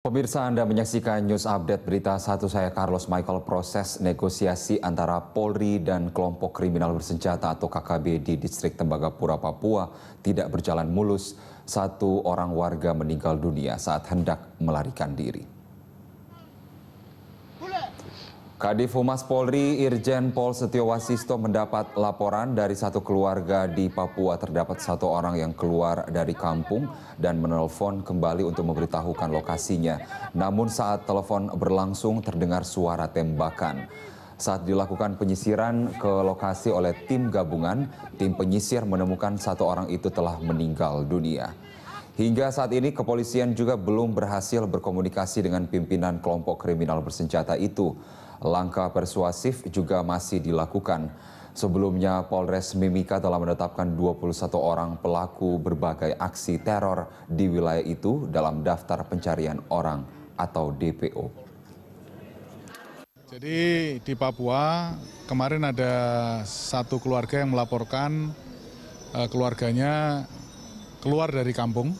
Pemirsa Anda menyaksikan news update berita satu saya Carlos Michael proses negosiasi antara Polri dan kelompok kriminal bersenjata atau KKB di distrik Tembagapura, Papua tidak berjalan mulus. Satu orang warga meninggal dunia saat hendak melarikan diri. Kadif Humas Polri Irjen Pol Setio mendapat laporan dari satu keluarga di Papua terdapat satu orang yang keluar dari kampung dan menelpon kembali untuk memberitahukan lokasinya. Namun saat telepon berlangsung terdengar suara tembakan. Saat dilakukan penyisiran ke lokasi oleh tim gabungan, tim penyisir menemukan satu orang itu telah meninggal dunia. Hingga saat ini kepolisian juga belum berhasil berkomunikasi dengan pimpinan kelompok kriminal bersenjata itu. Langkah persuasif juga masih dilakukan. Sebelumnya Polres Mimika telah menetapkan 21 orang pelaku berbagai aksi teror di wilayah itu dalam daftar pencarian orang atau DPO. Jadi di Papua kemarin ada satu keluarga yang melaporkan eh, keluarganya keluar dari kampung,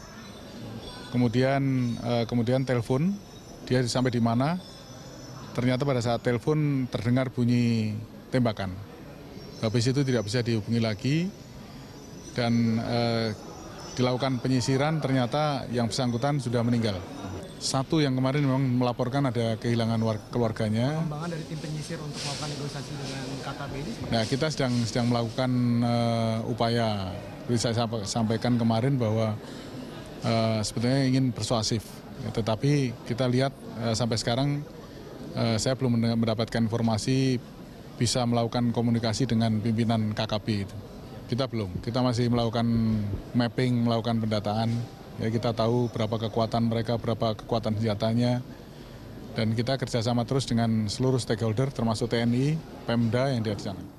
kemudian eh, kemudian telepon, dia sampai di mana, ternyata pada saat telepon terdengar bunyi tembakan. Habis itu tidak bisa dihubungi lagi dan eh, dilakukan penyisiran ternyata yang bersangkutan sudah meninggal. Satu yang kemarin memang melaporkan ada kehilangan keluarganya. Perkembangan dari tim penyisir untuk melakukan negosiasi dengan KKB ini? Nah, kita sedang sedang melakukan uh, upaya seperti saya sampaikan kemarin bahwa uh, sebetulnya ingin persuasif. Ya, tetapi kita lihat uh, sampai sekarang uh, saya belum mendapatkan informasi bisa melakukan komunikasi dengan pimpinan KKP itu. Kita belum, kita masih melakukan mapping, melakukan pendataan. Ya, kita tahu berapa kekuatan mereka, berapa kekuatan senjatanya. Dan kita kerjasama terus dengan seluruh stakeholder termasuk TNI, Pemda yang di sana.